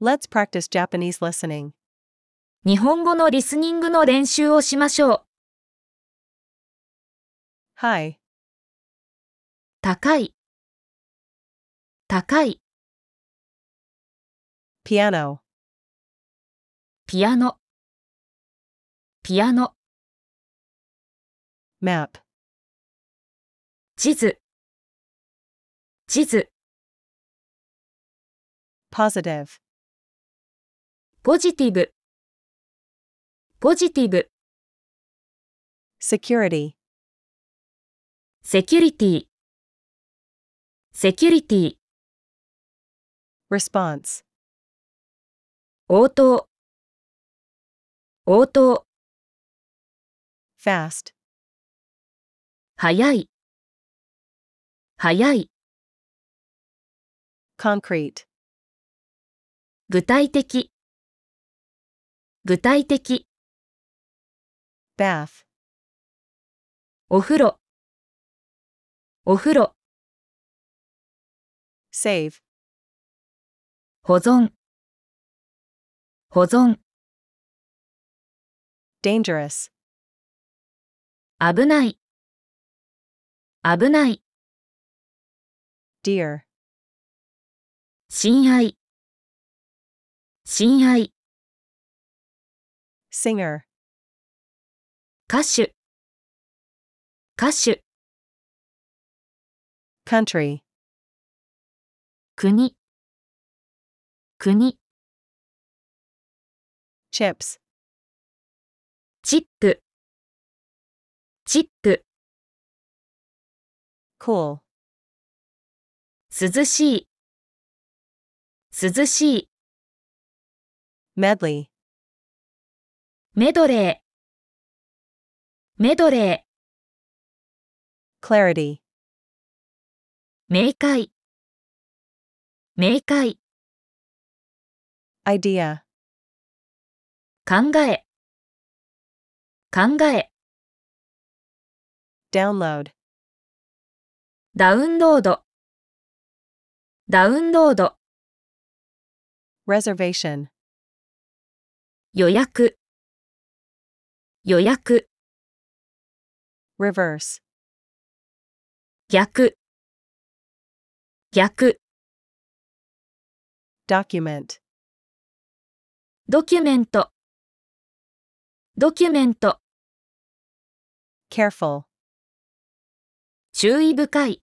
Let's practice Japanese listening. 日本語のリスニングの練習をしましょう。Hi, 高い、高い、piano, ピアノ、ピアノ、map, 地図、地図、positive, ポジティブポジティブセキュリティセキュリティセキュリティ response 応答応答 fast 早い早い concrete 具体的具体的 bath お風呂お風呂 save 保存保存 dangerous 危ない危ない dear 親愛親愛 singer 歌手歌手 country 国国 chips チップチップ cool 涼しい涼しい medley メドレーメドレー clarity 明快明快 idea 考え考え download ダウンロードダウンロード reservation 予約予約 reverse 逆逆 document ドキュメントドキュメント careful 注意深い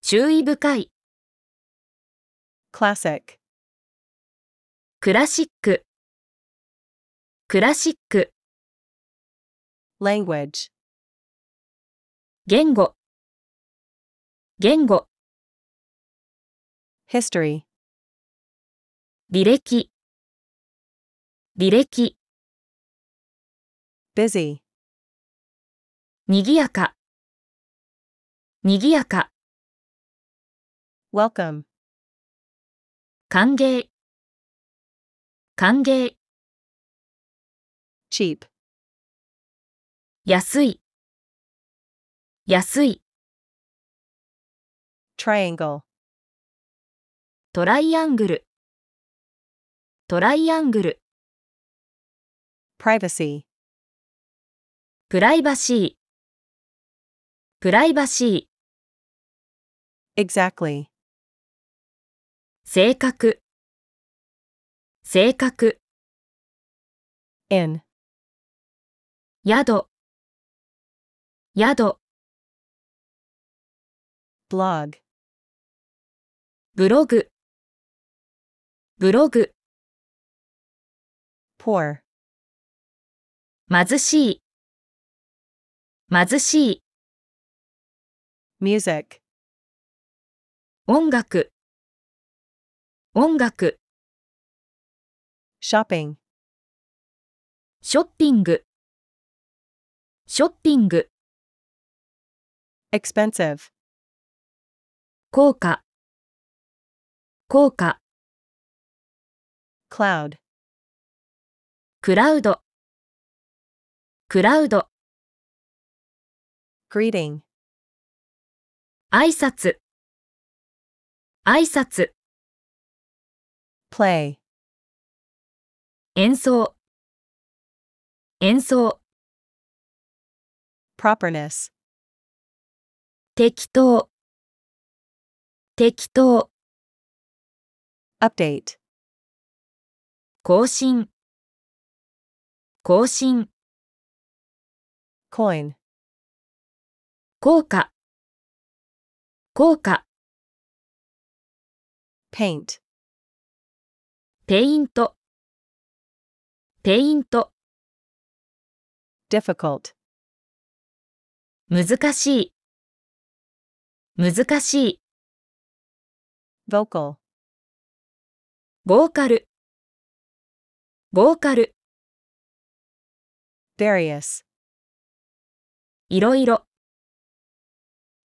注意深い classic クラシッククラシック language 言語言語 history 履歴履歴 busy にぎやかにぎやか welcome 歓迎歓迎 cheap 安い安い triangle トライアングルトライアングル privacy プライバシープライバシー exactly 正確正確 in 宿宿 blog ブログブログ poor 貧しい貧しい music 音楽音楽 shopping ショッピングショッピング expensive 効果効果 cloud クラウドクラウド greeting 挨拶挨拶 play 演奏演奏 properness 適当適当 update 更新更新 coin 効果効果 paint ペイントペイント difficult 難しい難しい vocal ボーカルボーカル various いろいろ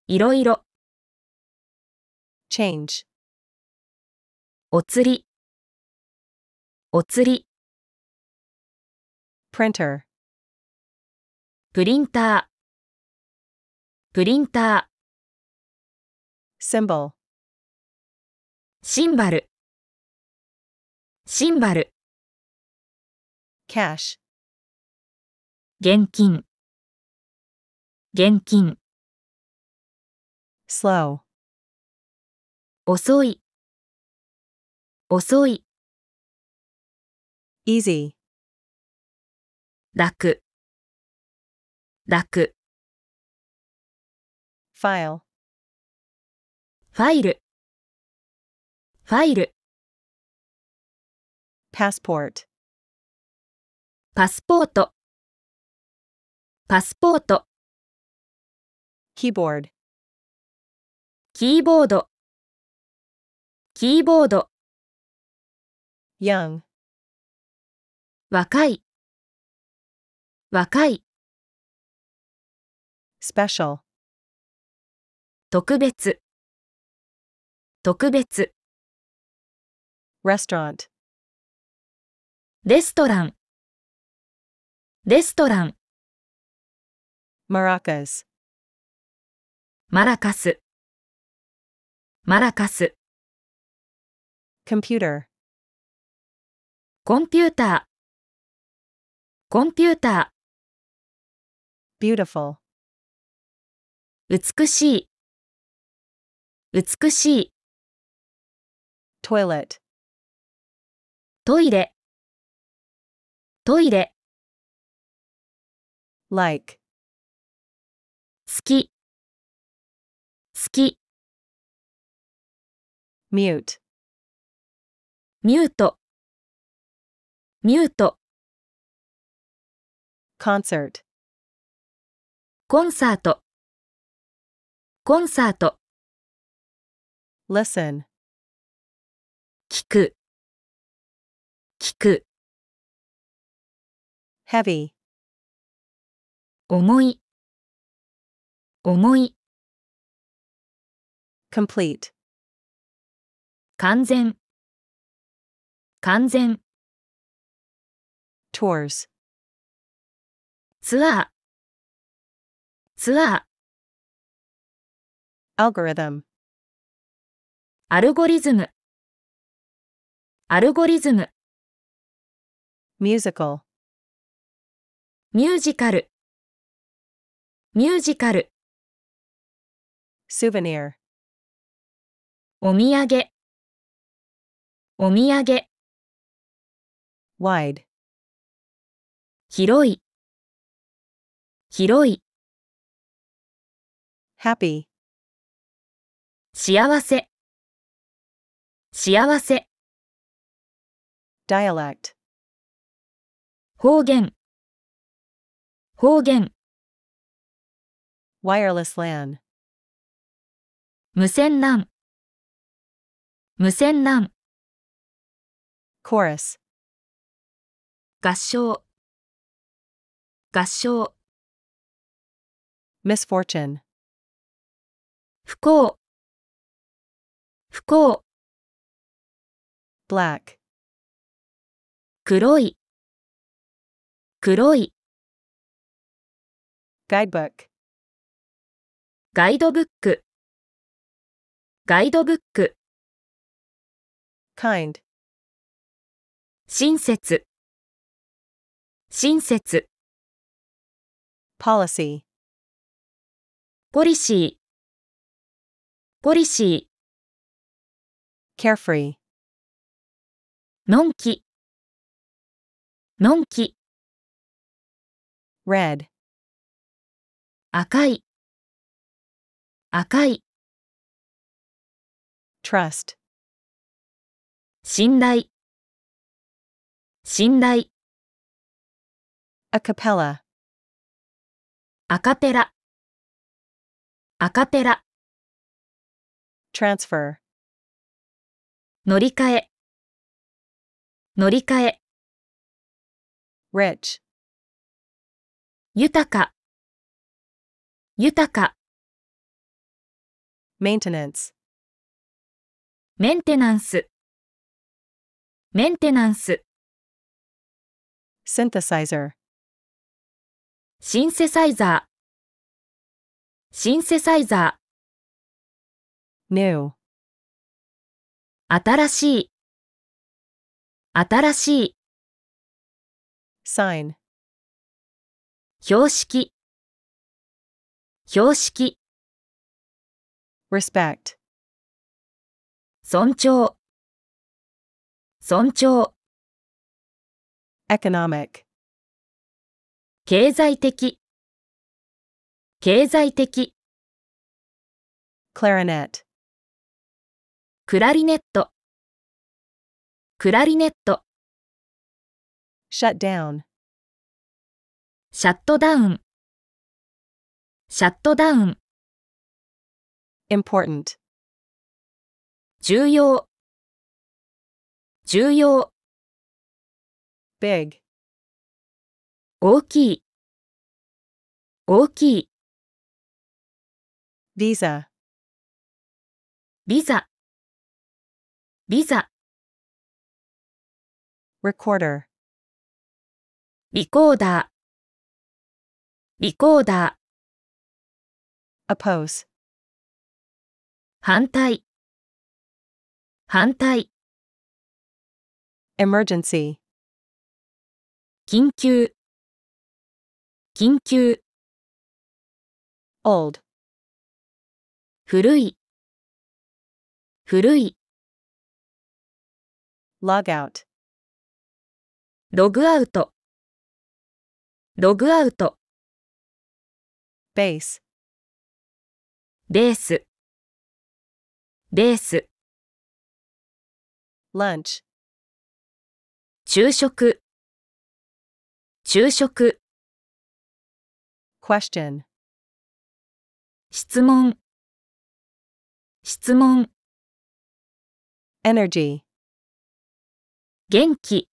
いろいろ change お釣りお釣り printer プリンタープリンター symbol シンバルシンバル cash 現金現金 slow 遅い遅い easy 楽楽 file ファイルファイル passport パスポートパスポート keyboard キーボードキーボード young 若い若い special 特別特別レストランレストランレストランマラカスマラカスマラカスコンピューターコンピューター beautiful 美しい美しい toilet トイレトイレ like 好き好き mute ミュートミュート concert コンサートコンサート listen 聞く聞く heavy 重い重い complete 完全完全 tours ツアーツアー algorithm アルゴリズムアルゴリズム musical ミュージカルミュージカル souvenir お土産お土産 wide 広い広い happy 幸せ幸せ dialect 方言方言 wireless LAN 無線 LAN 無線 LAN chorus 合唱合唱 misfortune 不幸不幸 black 黒い黒い guidebook ガイドブックガイドブック kind 親切親切 policy ポリシーポリシー carefree のんきのんき red 赤い赤い trust 信頼信頼 a cappella アカペラアカペラ transfer 乗り換え乗り換え rich 豊か豊か maintenance メンテナンスメンテナンス synthesizer シンセサイザーシンセサイザー new 新しい新しい sign 標識標識 respect 尊重尊重 economic 経済的経済的 clarinet クラリネットクラリネット shut down シャットダウンシャットダウン important 重要重要 big 大きい大きい visa ビザビザ recorder リコーダーリコーダー oppose 反対反対 emergency 緊急緊急 old 古い古い log out ログアウトログアウトベースベースベースランチ昼食昼食 question 質問質問 energy 元気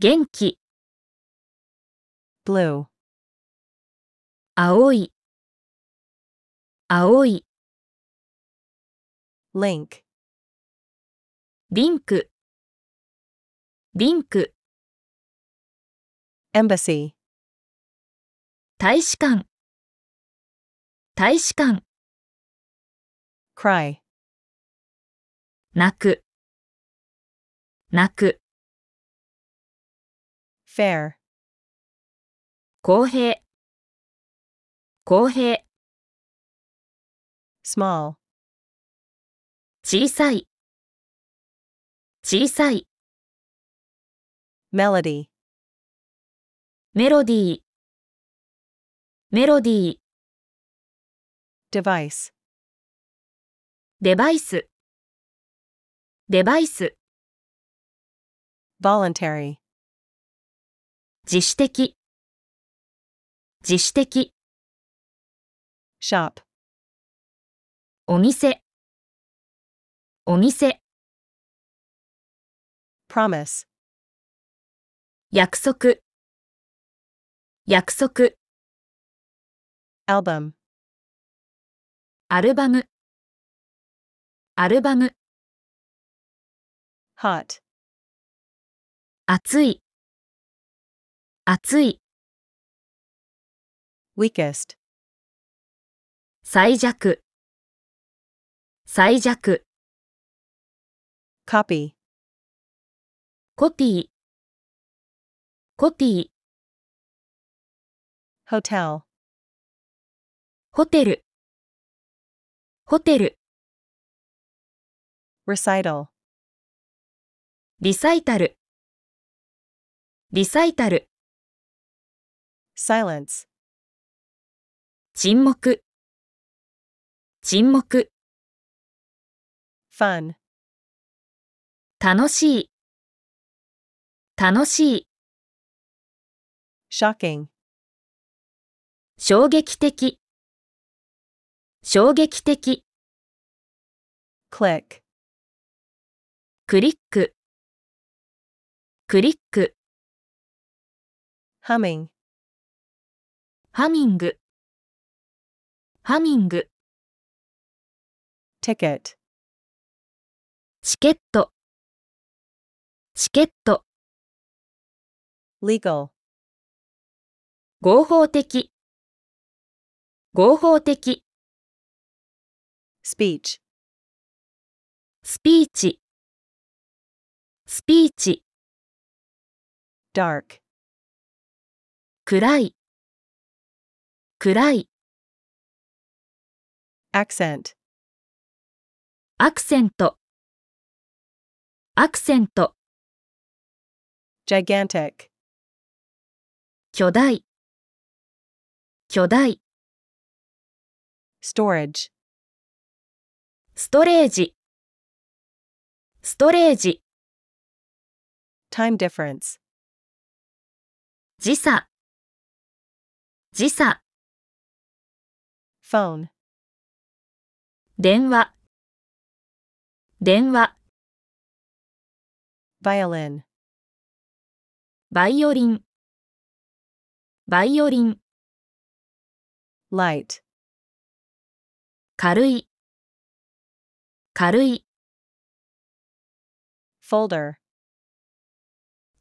元気 blue 青い青い link リンクリンク embassy 大使館大使館 cry 泣く泣く fair 公平公平 small 小さい小さい melody メロディーメロディー device デバイスデバイス voluntary 自主的自主的 shop お店お店 promise 約束約束 album アルバムアルバム hot 熱い暑い weakest 最弱最弱 copy コピーコピー hotel ホテルホテル recital リサイタルリサイタル silence 沈黙沈黙 fun 楽しい楽しい shocking 衝撃的衝撃的 click クリッククリック humming ハミングハミング ticket チケットチケット legal 合法的合法的 speech スピーチスピーチ dark 暗い暗い accent アクセントアクセント gigantic 巨大巨大 storage ストレージストレージ time difference 時差時差 phone 電話電話 violin バイオリンバイオリン light 軽い軽い folder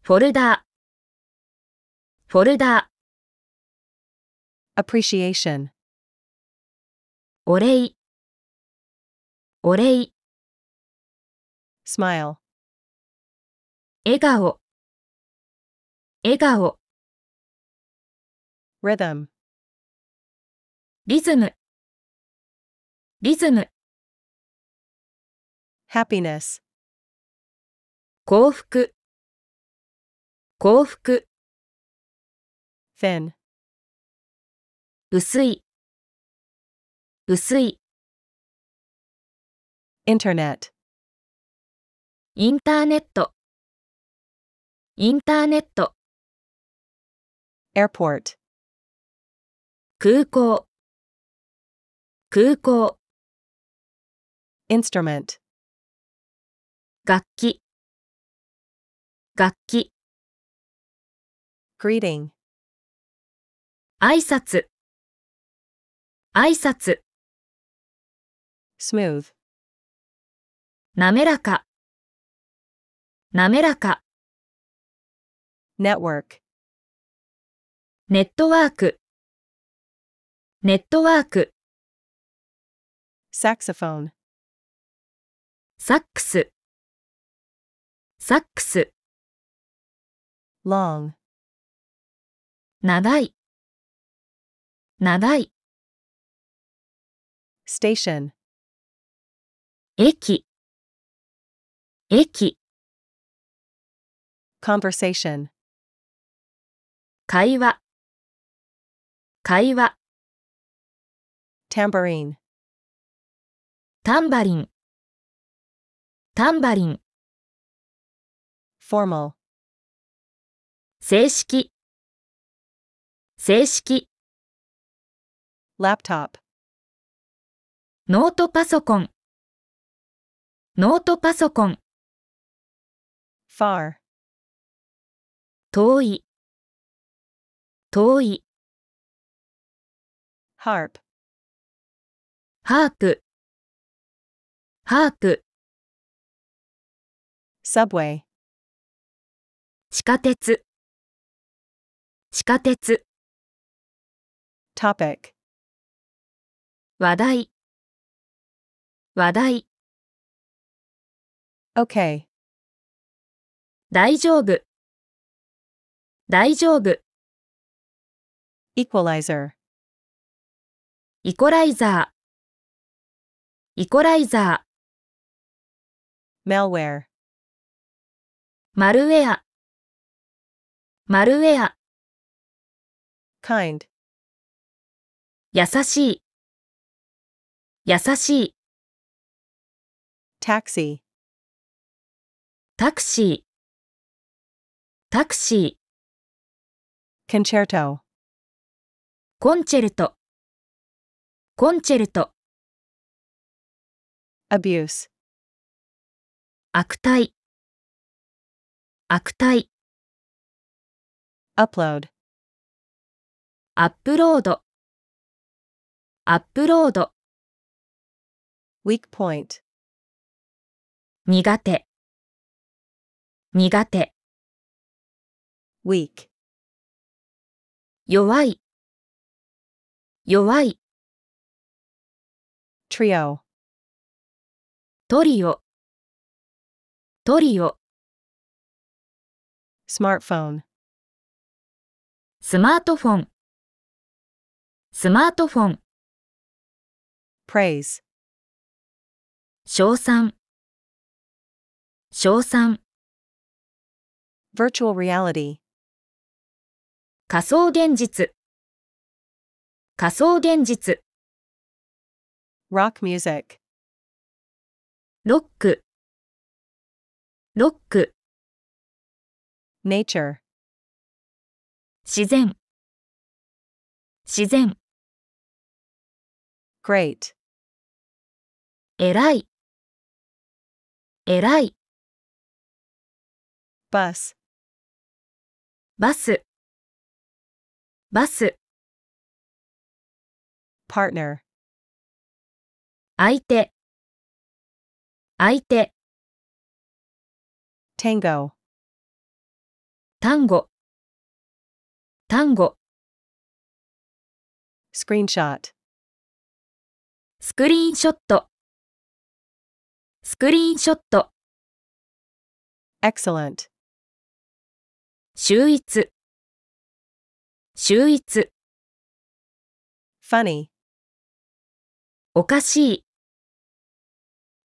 フォルダフォルダ appreciation お礼お礼 smile 笑顔笑顔 rhythm リズムリズム happiness 幸福幸福 thin 薄い薄い。インターネット。インターネット。インターネット。a i r p o 空港空港 i n s t r u m e 楽器楽器 g r e e t i n 挨拶挨拶 smooth 滑らか滑らか network ネットワークネットワークサクソフォンサックスサックス long 長い長い station 駅駅 conversation 会話会話 tambourine タンバリンタンバリン formal 正式正式 laptop ノートパソコンノートパソコン far 遠い遠い harp ハープハープ subway 地下鉄地下鉄 topic 話題話題 Okay. 大丈夫大丈夫 Equalizer. イコライザーイコライザー Malware. マルウェアマルウェア Kind. 優しい優しい Taxi. タクシータクシー concerto コンチェルトコンチェルト abuse 悪態悪態 upload アップロードアップロード weak point 苦手苦手 weak 弱い弱い trio トリオトリオ smartphone スマートフォンスマートフォン praise 賞賛賞賛 virtual reality 仮想現実仮想現実 rock music ロックロック nature 自然自然 great 偉い偉い bus バスバス partner 相手相手 tango 単語単語 screenshot スクリーンショットスクリーンショット excellent 秀逸秀逸 funny おかしい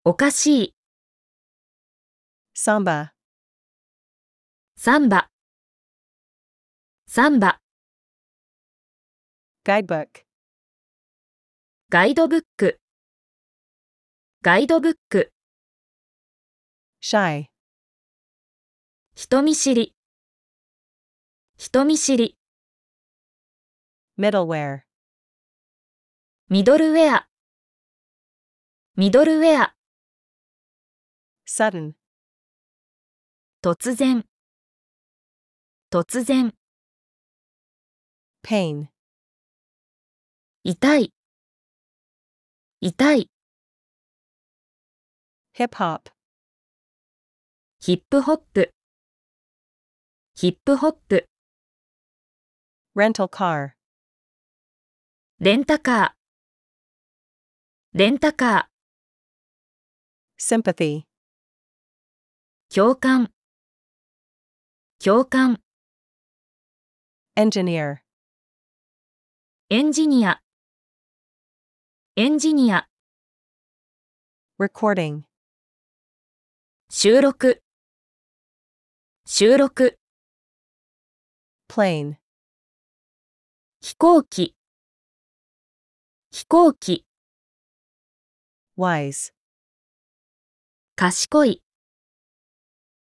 おかしいサンバサンバサンバ guidebook ガイドブックガイドブック shy 人見知り人見知り m i ルウェア。ミドルウェアミドルウェア sudden 突然突然 pain 痛い痛い hip hop ヒップホップヒップホップ rental car レンタカーレンタカー sympathy 共感共感 engineer エンジニアエンジニア recording 収録収録 plane 飛行機飛行機 wise 賢い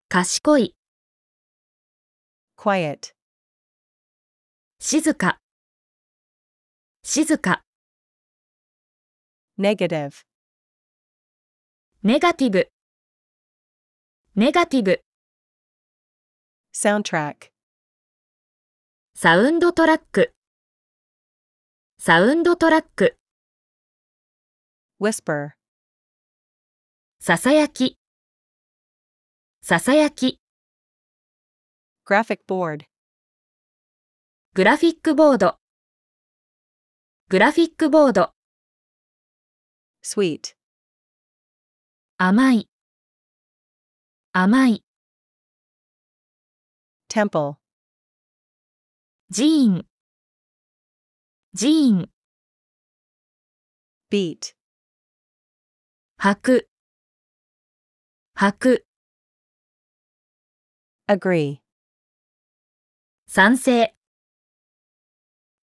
賢い quiet 静か静か negative ネガティブネガティブ soundtrack サウンドトラックサウンドトラック whisper ささやきささやき graphic board グラフィックボードグラフィックボード sweet 甘い甘い temple 寺院寺院 beat 履く履く agree 賛成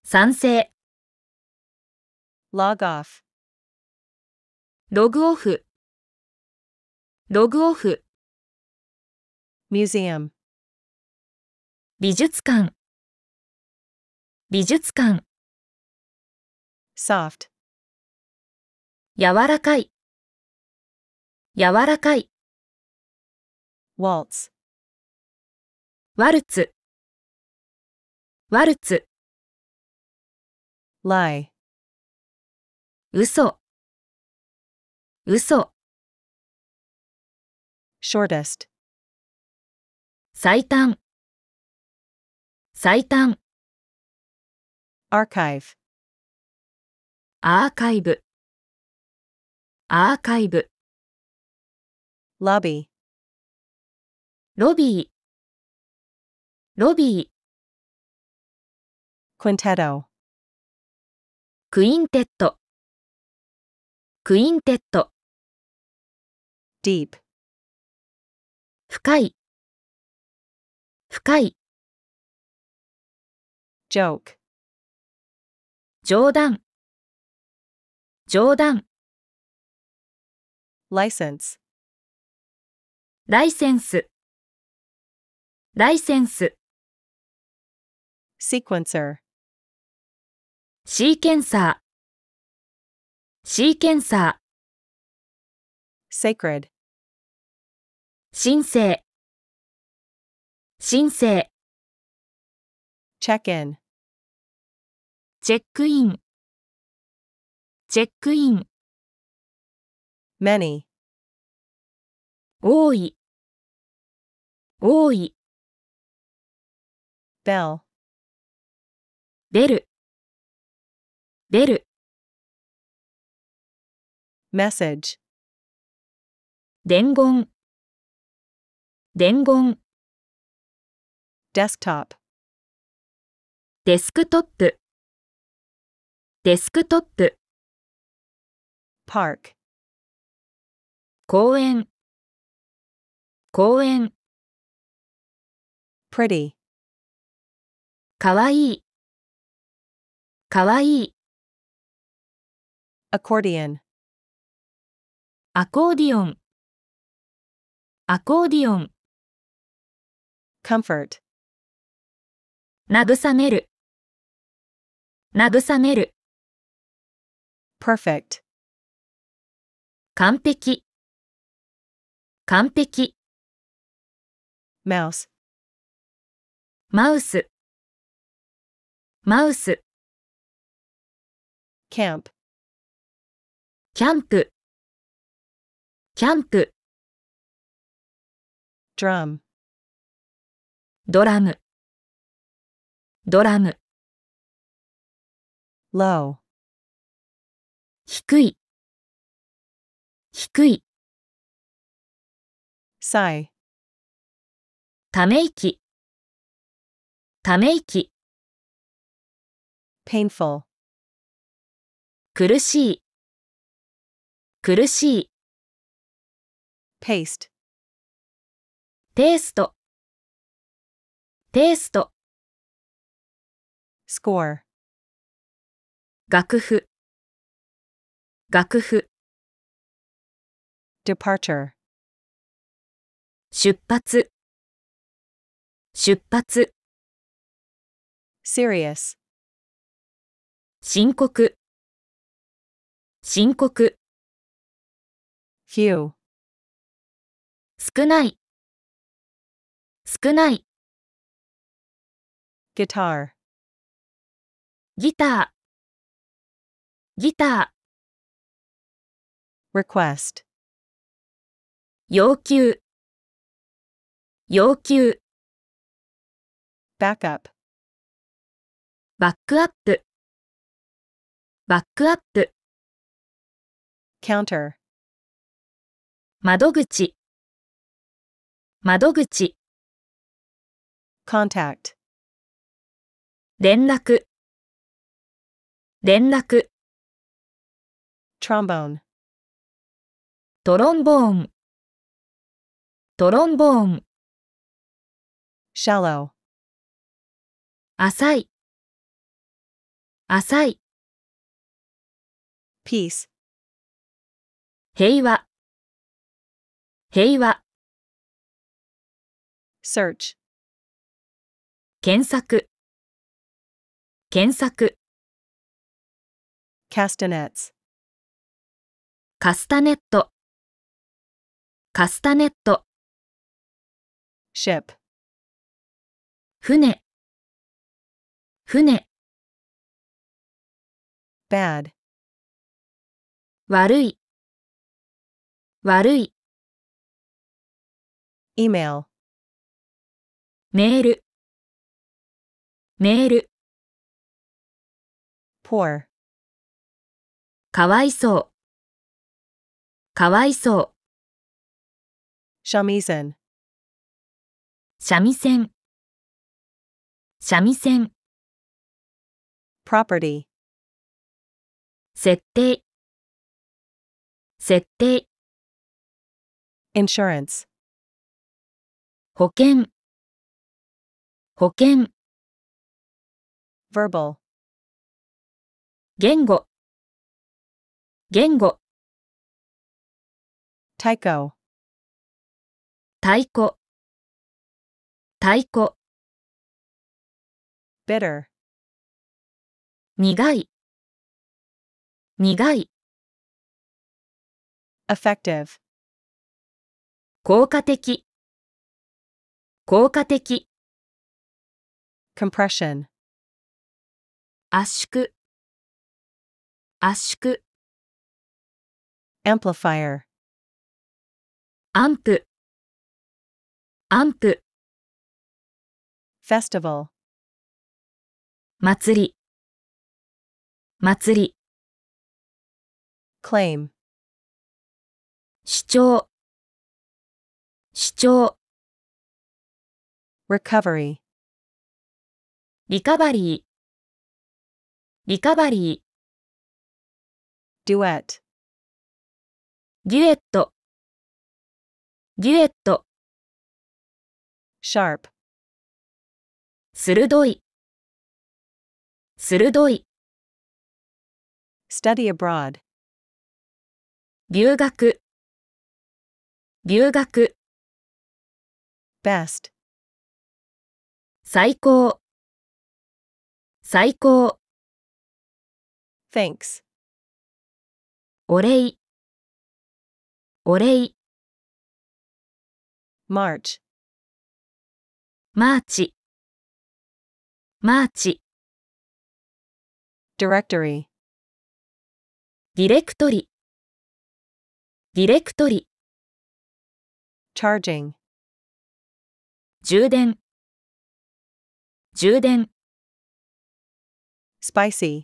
賛成 log off ログオフログオフ museum 美術館美術館 soft 柔らかい柔らかい waltz ワルツワルツ lie 嘘嘘 shortest 最短最短 archive アーカイブアーカイブロビーロビーロビー q u i クインテットクインテット deep 深い深い joke 冗談冗談 license ライセンスライセンス sequencer シーケンサーシーケンサー sacred 申請申請 check in チェックインチェックイン many 多い多い bell 出る出る message 伝言伝言 desktop デスクトップデスクトップ park 公園公園 pretty かわいいかわいい accordion アコーディオンアコーディオン comfort 慰める慰める perfect 完璧完璧 mouse マウスマウス camp キャンプキャンプ drum ドラムドラム low 低い低い。s i ため息。ため息、painful, 苦しい。苦しい、paste, テイスト。テイスト、score, 楽譜。楽譜。departure. 出発出発 serious 深刻深刻 few 少ない少ない guitar ギターギター request 要求要求 back up バックアップバックアップ counter 窓口窓口 contact 連絡連絡 trombone トロンボーントロンボーン shallow 浅い浅い peace 平和平和 search 検索検索 castanets カスタネットカスタネット ship 船船 bad 悪い悪い email メールメール poor かわいそうかわいそう shamisen 三味線三味線 property 設定設定 insurance 保険保険 verbal 言語言語太鼓太鼓太鼓 bitter 苦い苦い effective 効果的効果的 compression 圧縮圧縮 amplifier アンプアンプ festival 祭り祭り claim 主張主張 recovery リカバリーリカバリー duet デュエットデュエット sharp 鋭い鋭い study abroad 留学留学 best 最高最高 thanks お礼お礼 march マーチマーチ directory ディレクトリディレクトリ charging 充電充電 spicy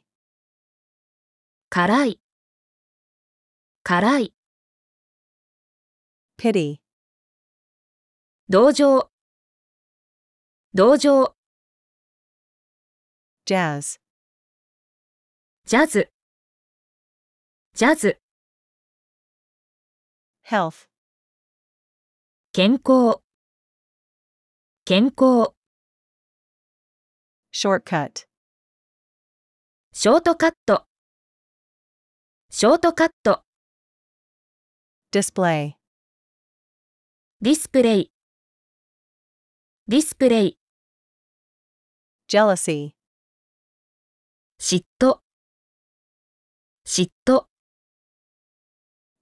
辛い辛い pity 同情同情 jazz ジャズジャズ health 健康健康 shortcut ショートカットショートカット display ディスプレイディスプレイ jealousy 嫉妬嫉妬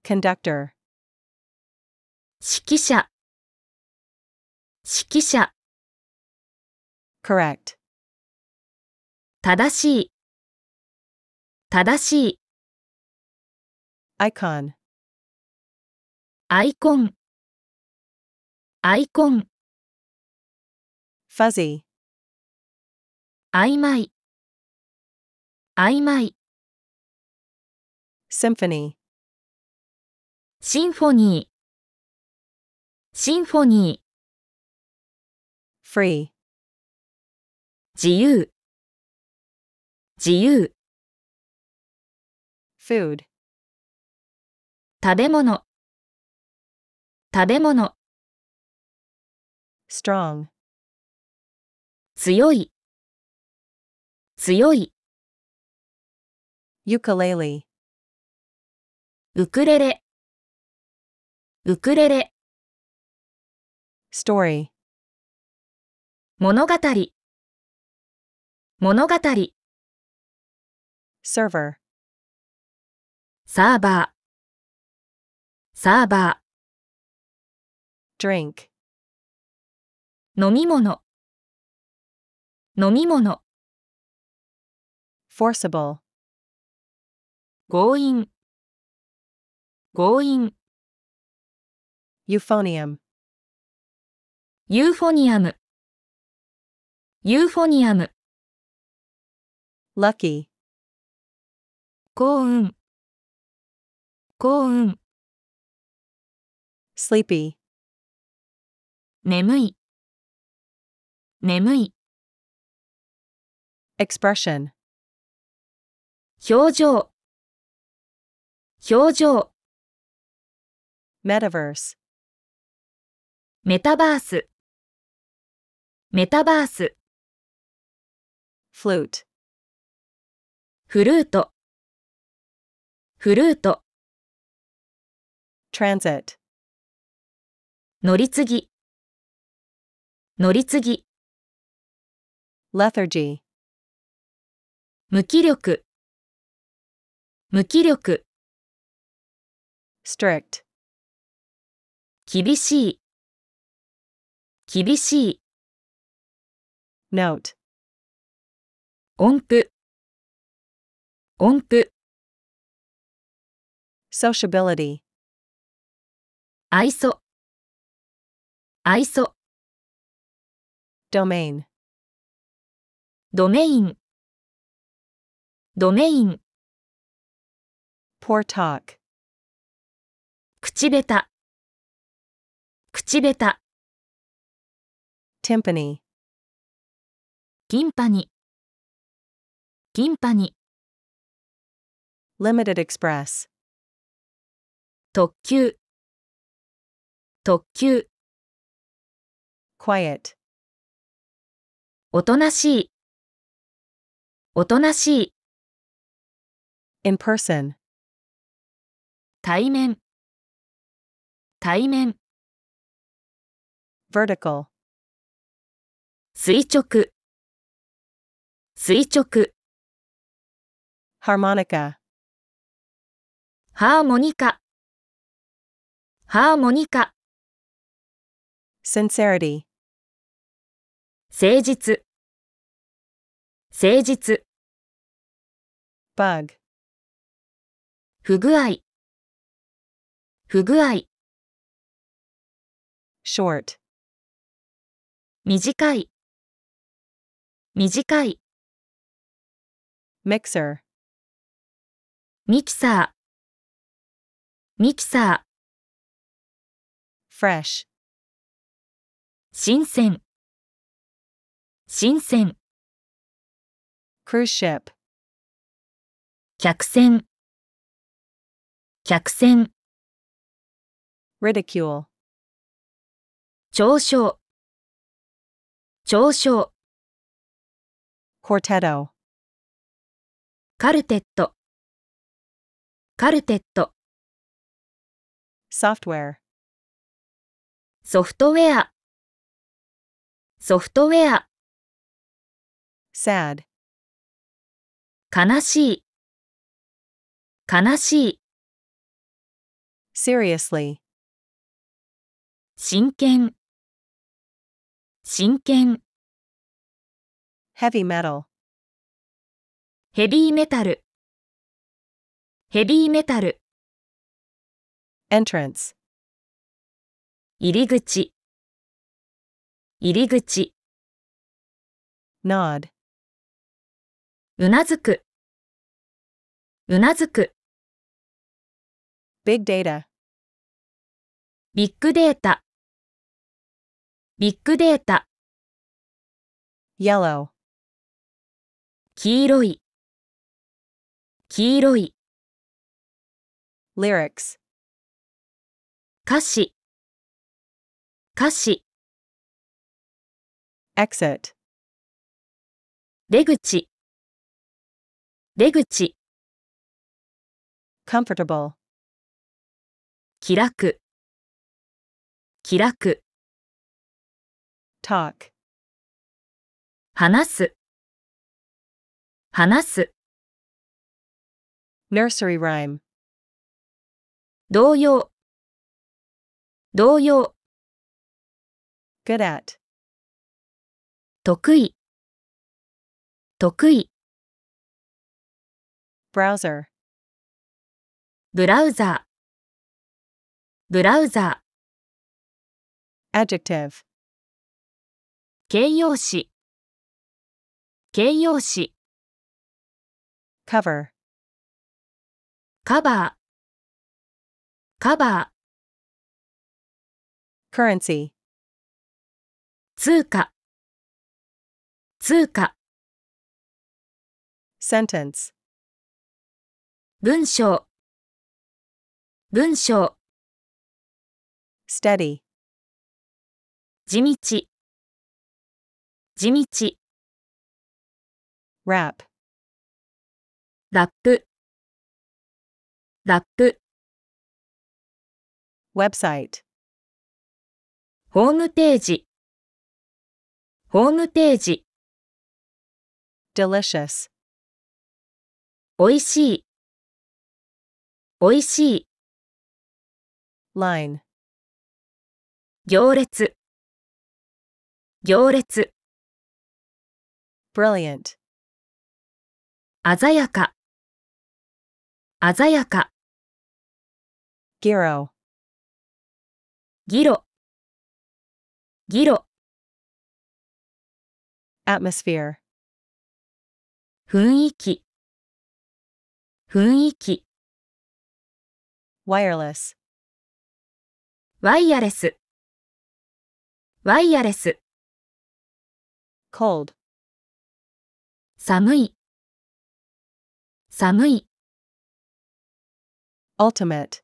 conductor 指揮者指揮者 correct 正しい正しい icon アイコンアイコン fuzzy 曖昧曖昧 symphony Symphony Symphony free 自由自由 food 食べ物食べ物 strong 強い強い ukulele ウクレレウクレレ story 物語物語 server サーバーサーバー drink 飲み物飲み物 forcible 強引強引 euphonium ユーフォニアムユーフォニアム lucky 幸運幸運 sleepy 眠い眠い expression 表情表情。m e t a v メタバース。メタバース。フルートフルート。フルート。Transit 乗り継ぎ。乗り継ぎ。Lethargy 無気力。無気力。strict 厳しい厳しい note 音符音符 sociability 愛想愛想 domain Domain. poor talk 口下手口下手 timpani 銀パニ銀パニ limited express 特急特急 quiet おとなしいおとなしい in person 対面対面 vertical 垂直垂直 harmonica ハーモニカハーモニカ sincerity 誠実誠実 bug 不具合不具合 short 短い短い mixer ミキサーミキサー fresh 新鮮新鮮 cruise ship 客船客船 ridicule 長所長所コ u カルテットカルテットソフトウェアソフトウェア Sad 悲しい悲しい Seriously 真剣真剣 heavy metal ヘビーメタルヘビーメタル entrance 入り口入り口 nod うなずくうなずく big data ビッグデータビッグデータ yellow 黄色い黄色い lyrics 歌詞歌詞 exit 出口出口 comfortable 気楽気楽 talk 話す話す nursery rhyme 童謡童謡 good at 得意得意 browser ブラウザーブラウザー adjective 形容詞形容詞 cover カバーカバー currency 通貨通貨 sentence 文章文章 steady 地道地道 rap ラップラップ website ホームページホームページ delicious おいしいおいしい line 行列行列 brilliant 鮮やか鮮やか giro ギロギロ atmosphere 雰囲気雰囲気 wireless ワイヤレスワイヤレス cold 寒い寒い ultimate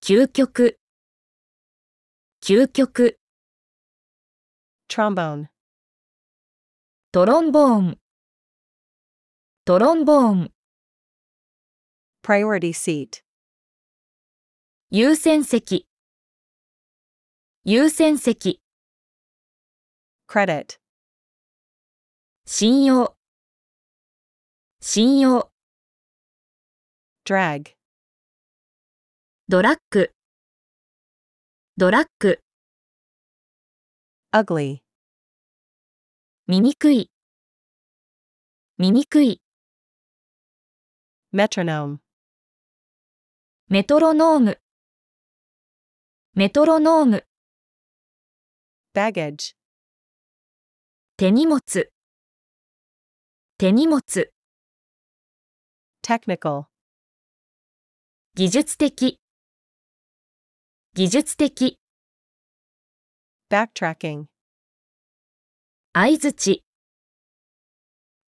究極究極 trombone トロンボーントロンボーン priority seat 優先席優先席 credit 信用信用 drag ドラッグドラッグ ugly 醜い醜い metronome メトロノームメトロノーム baggage 手荷物手荷物 technical 技術的技術的 backtracking 相づち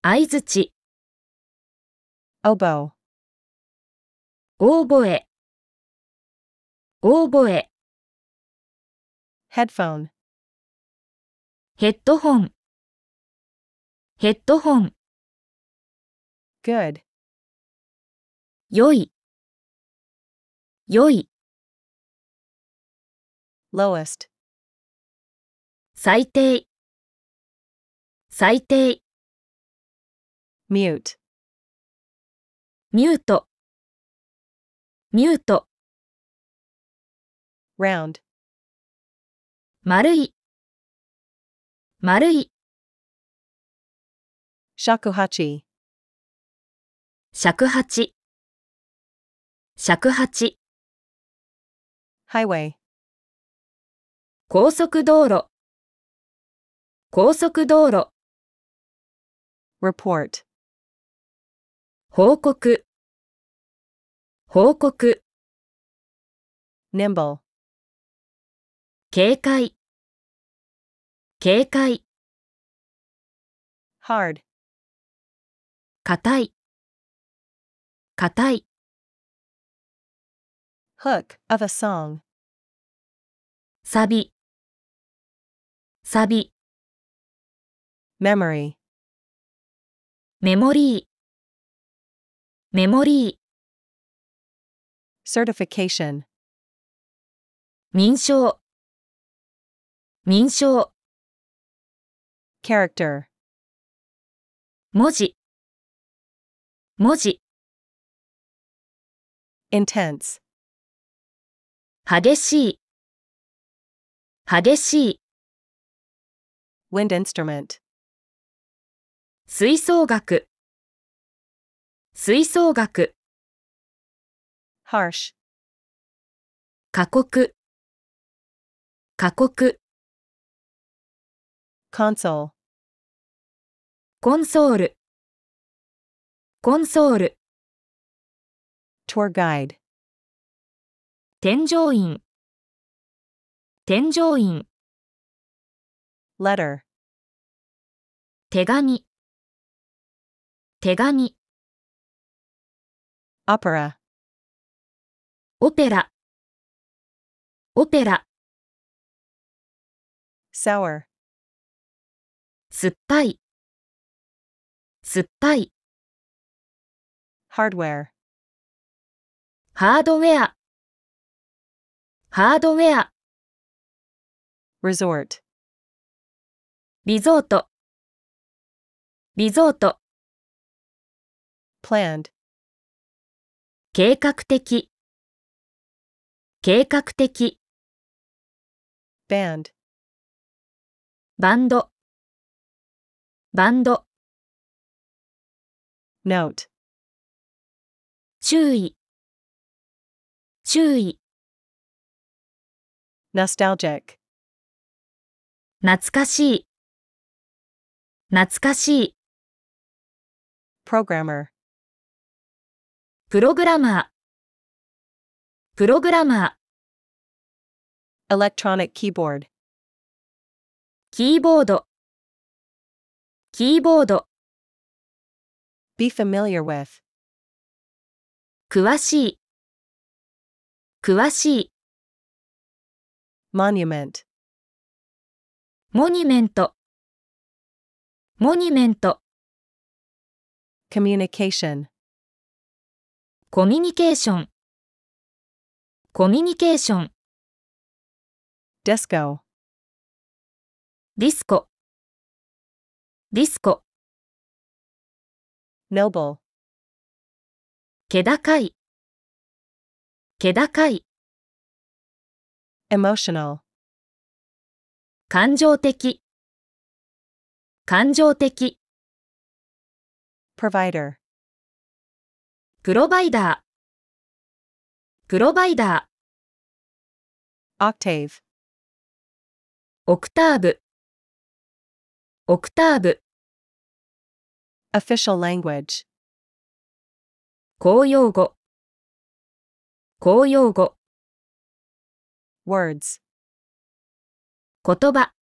相づち oboe オーボエオー headphone ヘッドホンヘッドホン good 良い良い lowest 最低最低 mute ミュートミュート round 丸い丸い尺八尺八尺八 highway 高速道路高速道路 report 報告報告 nimble 警戒警戒 hard 硬い硬い hook of a song サビサビ memory メモリーメモリー certification 認証認証 character 文字文字 intense 激しい激しい wind instrument 吹奏楽吹奏楽 harsh 過酷過酷 console コンソールコンソール tour guide 添乗員添乗員 letter 手紙手紙 opera オペラオペラ sour 酸っぱい酸っぱい hardware ハードウェアハードウェア resort リゾートリゾート planned 計画的計画的 band バンドバンド note 注意注意 nostalgic 懐かしい懐かしい programmer プログラマープログラマー electronic keyboard キーボードキーボード be familiar with 詳しい詳しい monument モニュメントモニュメント communication コミュニケーションコミュニケーション disco ディスコディスコ noble 気高い気高い emotional 感情的感情的 provider プロバイダープロバイダー octave オクターブオクターブ official language 公用語公用語 words 言葉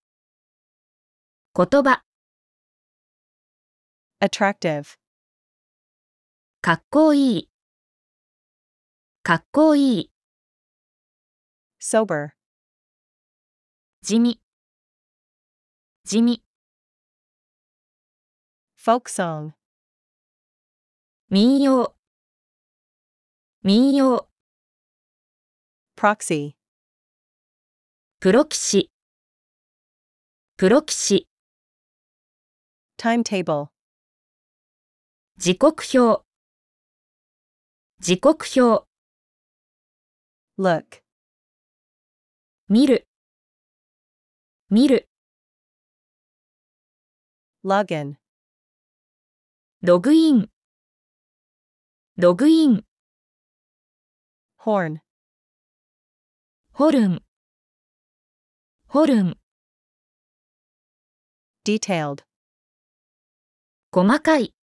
言葉 attractive かっこいいかっこいい sober 地味地味 folk song 民謡民謡 proxy プロキシプロキシ timetable 時刻表時刻表 look 見る見る login ログインログイン horn ホルンホルン detailed 細かい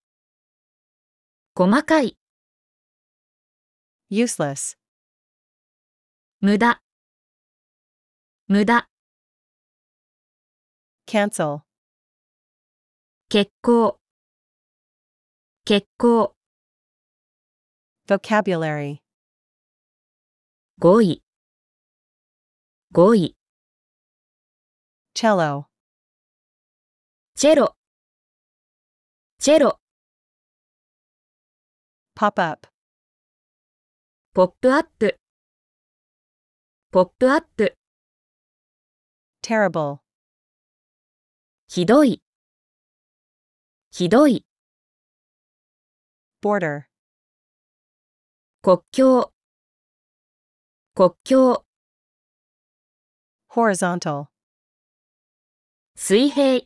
細かい useless 無駄無駄 cancel 結構結構 vocabulary 語彙5位。cello チェロチェロ pop up ポップアップポップアップ terrible ひどいひどい border 国境国境 horizontal 水平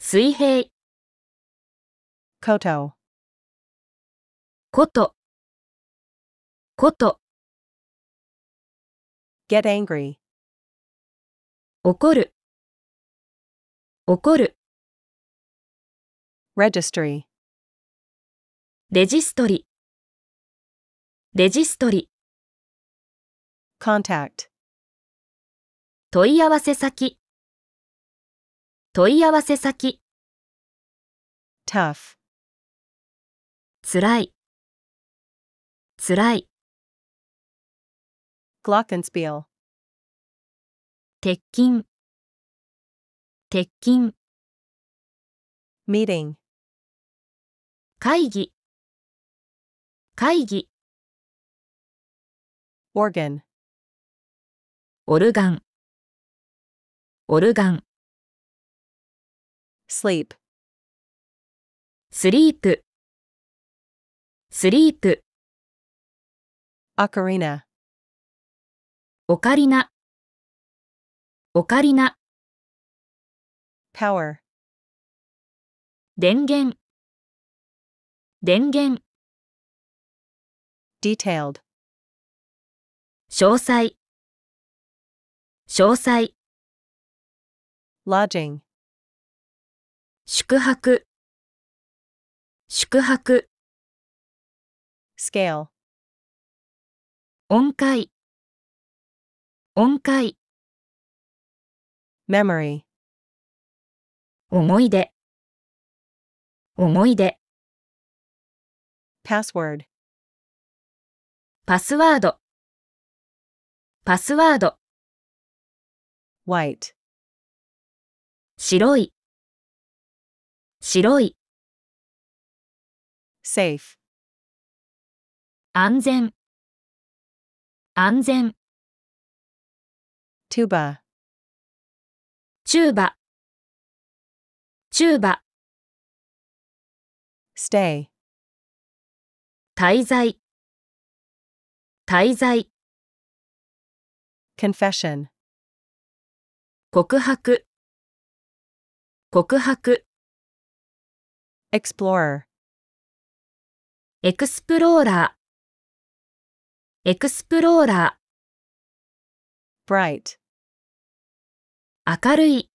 水平 koto ことこと get angry 怒る怒る registry レジストリレジストリ contact 問い合わせ先問い合わせ先 tough つらいつらい glockenspiel 鉄筋鉄筋 meeting 会議会議 organ オルガンオルガン sleep スリープスリープ ocarina オカリナオカリナ power 電源電源 detailed 詳細詳細 lodging 宿泊宿泊 scale 音階音階 memory 思い出思い出 password パスワードパスワード white 白い白い safe 安全安全 tuba チューバチューバ stay 滞在滞在 confession 告白告白 explorer エクスプローラーエクスプローラー bright 明るい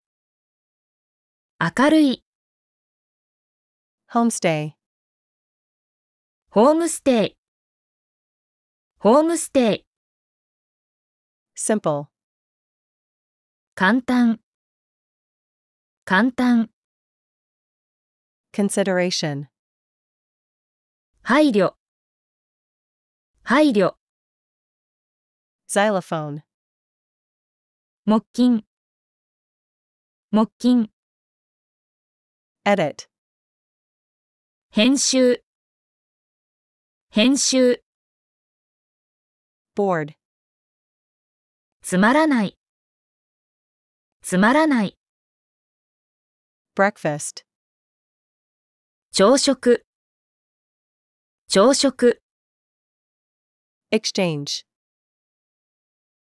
明るい homestay ホームステイホームステイ simple 簡単簡単 consideration 配慮配慮 xylophone 木琴木琴 edit 編集編集 board つまらないつまらない breakfast 朝食朝食 exchange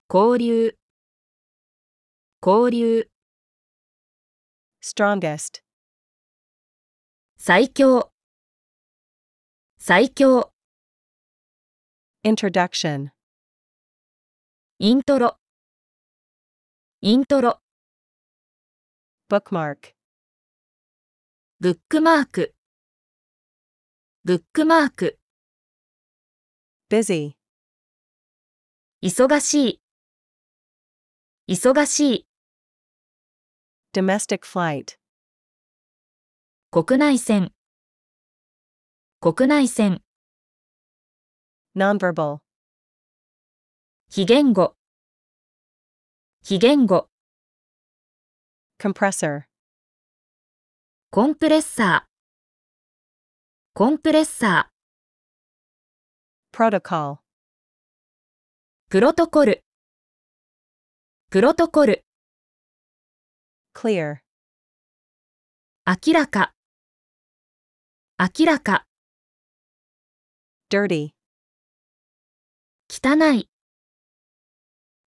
交流交流 strongest 最強最強 introduction イントロイントロ bookmark ブックマークブックマーク busy 忙しい忙しい domestic flight 国内線国内線 nonverbal 非言語非言語 compressor コンプレッサーコンプレッサープロトコルプロトコルクリア明らか明らか dirty 汚い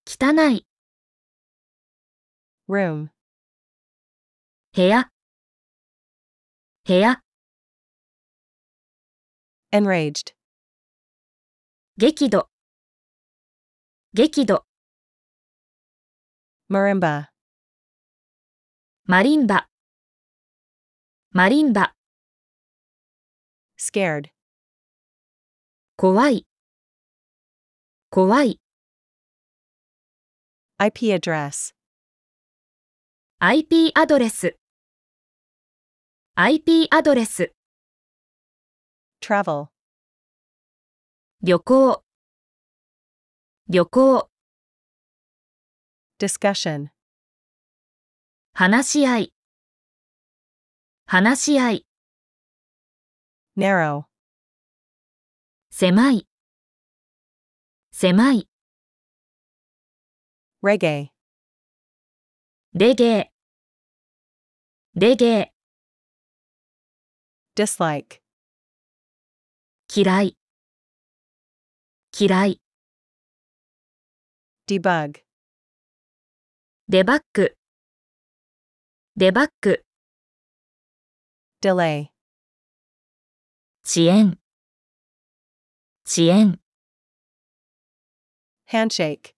汚い room 部屋部屋 enraged 激怒激怒 marimba マリンバマリンバ scared 怖い怖い IP address IP アドレス IP アドレス travel 旅行旅行 discussion 話し合い話し合い narrow 狭い狭い reggae レゲエレゲエ dislike 嫌い嫌い debug Debug. Debug. delay 遅延遅延 handshake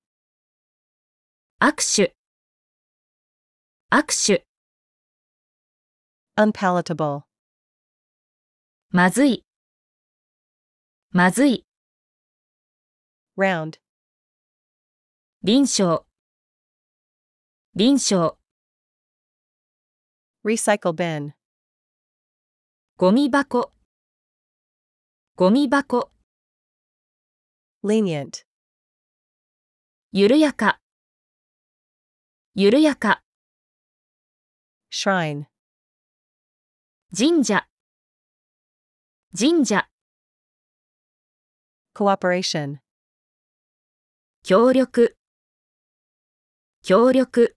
握手握手 unpalatable まずいまずい round 臨床臨床 recycle bin ゴミ箱ゴミ箱 lenient 緩やか緩やか shrine 神社神社 cooperation 協力協力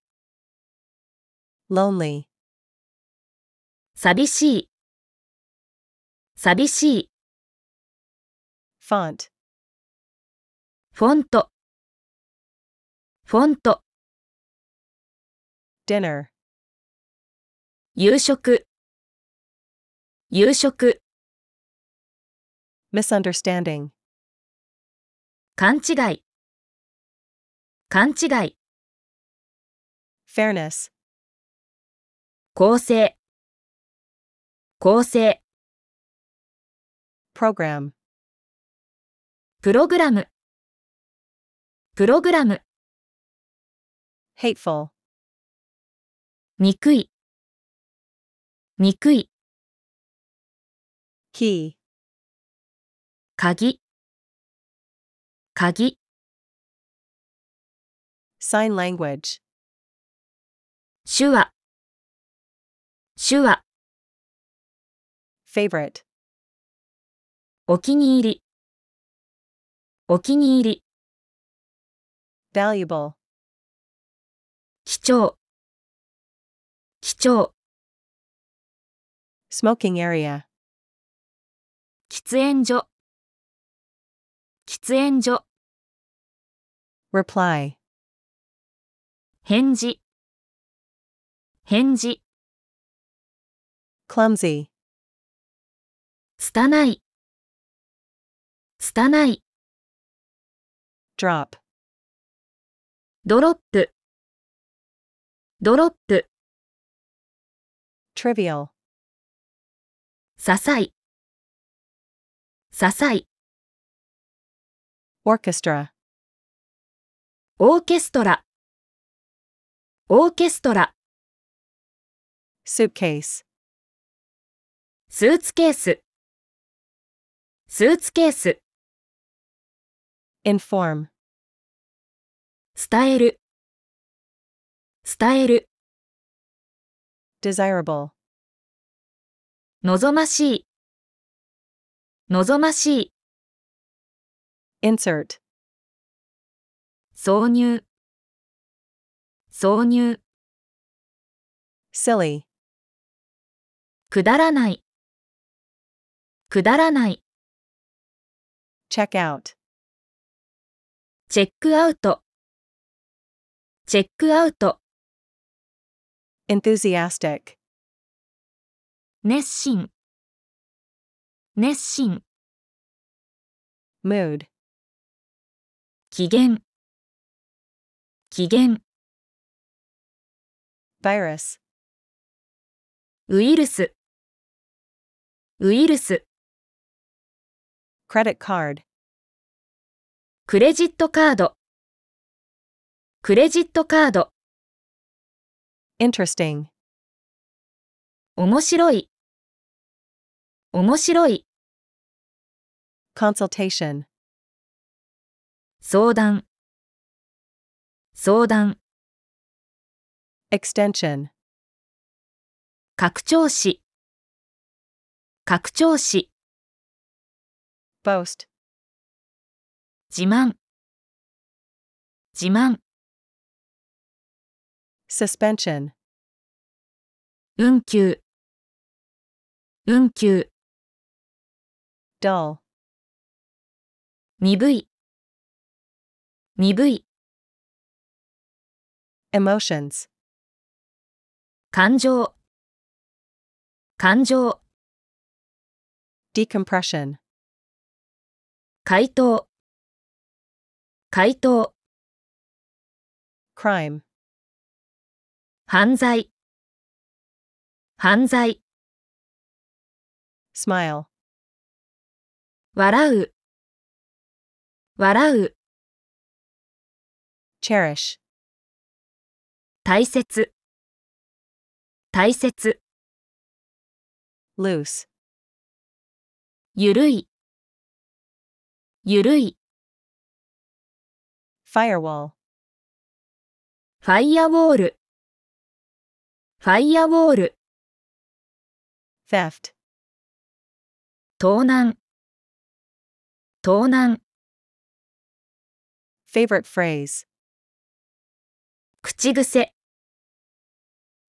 lonely 寂しい寂しい font フォントフォント dinner 夕食夕食 misunderstanding 勘違い勘違い fairness 公正公正 program プログラムプログラム hateful 憎い憎い key 鍵鍵 Sign language 手話手話 Favorite お気に入りお気に入り Valuable 貴重貴重 Smoking area 喫煙所喫煙所 reply 返事返事 clumsy 拙い拙い drop ドロップドロップ trivial 些細些細 orchestra オーケストラオーケストラ suitcase スーツケーススーツケース inform 伝える伝える desirable 望ましい望ましい insert 挿入挿入 silly くだらないくだらない check out チェックアウトチェックアウト enthusiastic 熱心熱心 mood 機嫌機嫌 virus ウイルスウイルス credit card クレジットカードクレジットカード interesting 面白い面白い consultation 相談相談 extension 拡張子拡張子 boast 自慢自慢 suspension 運休運休 dull 鈍い鈍い emotions 感情感情 decompression 回答回答 crime 犯罪犯罪 smile 笑う笑う cherish 大切大切 loose ゆるいゆるい firewall ファイアウォールファイアウォール theft 盗難盗難 favorite phrase 口癖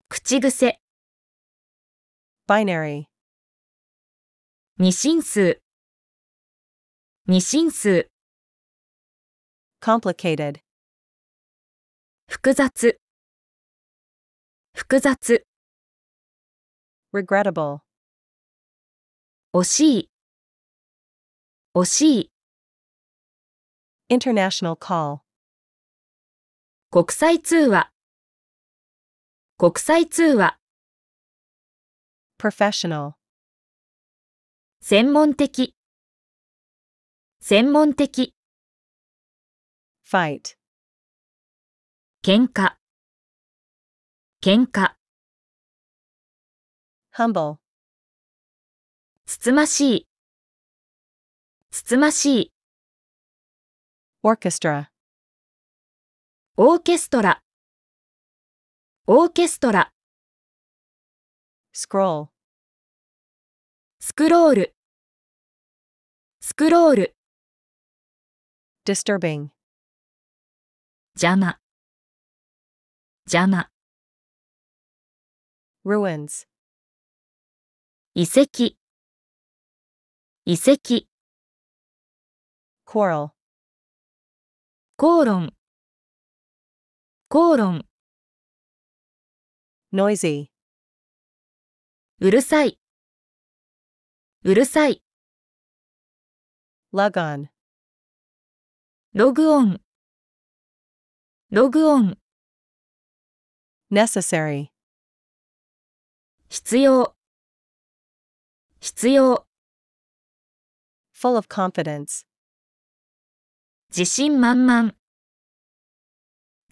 口癖 binary 二進数二進数 complicated 複雑複雑 regrettable 惜しい惜しい international call 国際通話国際通話 professional 専門的専門的 fight 喧嘩喧嘩 humble つつましいつつましい orchestra オーケストラオーケストラ scroll スクロールスクロール disturbing 邪魔邪魔 ruins 遺跡遺跡 quarrel 口論口論 noisy うるさいうるさい log on ログオンログオン necessary 必要必要 full of confidence 自信満々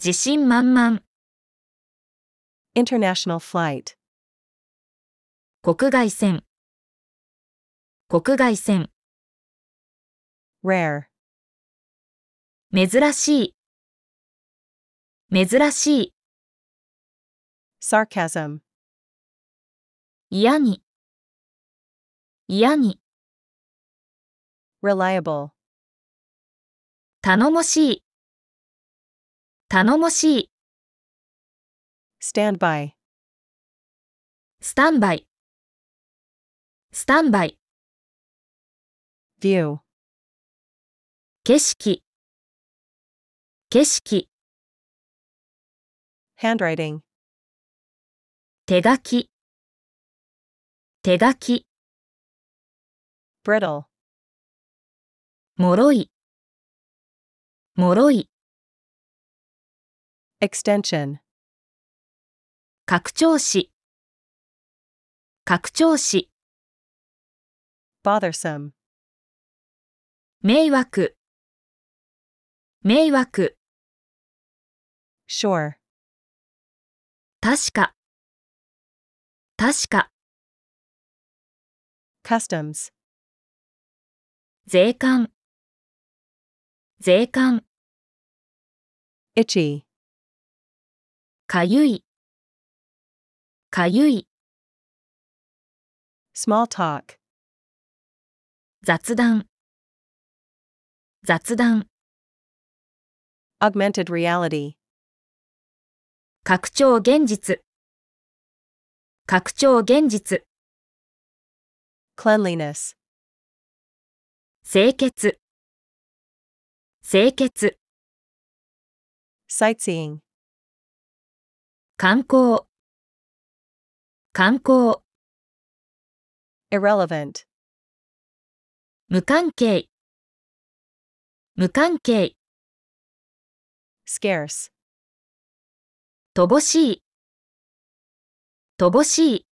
自信満々。international flight 国外線国外線 rare 珍しい珍しい sarcasm 嫌に嫌に reliable 頼もしい頼もしい。stand by, スタンバイ。スタンバイ。view, 景色。景色。handwriting, 手書き。手書き。brittle, 脆い。脆い。extension 拡張子拡張子 bothersome 迷惑迷惑 sure 確か確か customs 税関税関 itchy かゆい、かゆい。small talk 雑談、雑談。augmented reality 拡張現実、拡張現実。cleanliness 清潔、清潔。sightseeing 観光観光 irrelevant 無関係無関係 scarce 乏しい乏しい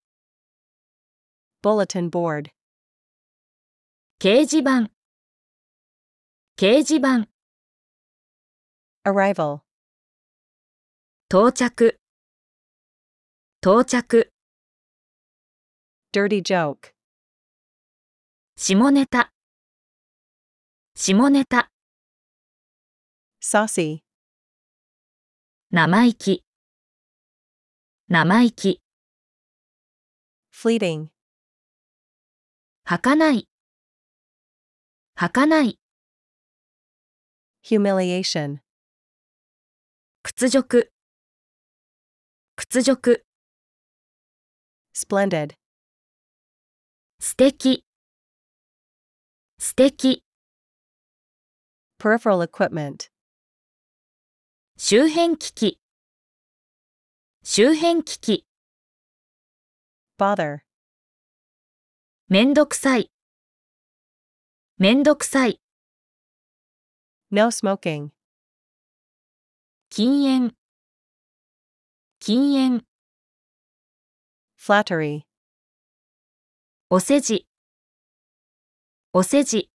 bulletin board 掲示板掲示板 arrival 到着到着 dirty joke 下ネタ下ネタ saucy 生意気生意気 fleeting 儚い儚い humiliation 屈辱屈辱 splendid 素敵素敵 peripheral equipment 周辺機器周辺機器 bother めんどくさいめんどくさい no smoking 禁煙禁煙 flattery. お世辞お世辞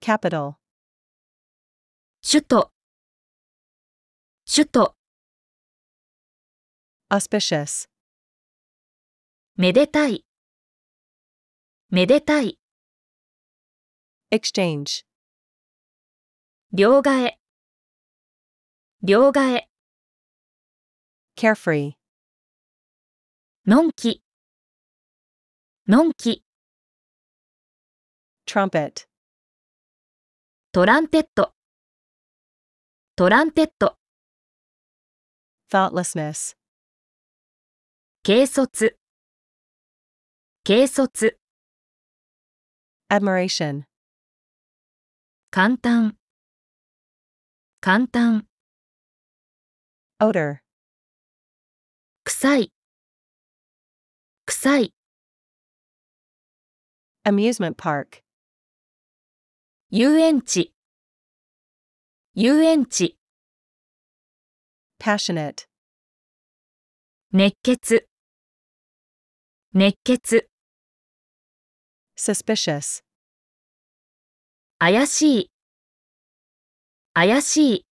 capital. 首都首都 auspicious. めでたいめでたい exchange. 両替両替 carefree. のんきのんき trumpet トランペットトランペット thoughtlessness 軽率軽率 admiration 簡単簡単 odor 臭い臭い amusement park 遊園地遊園地 passionate 熱血熱血 suspicious 怪しい怪しい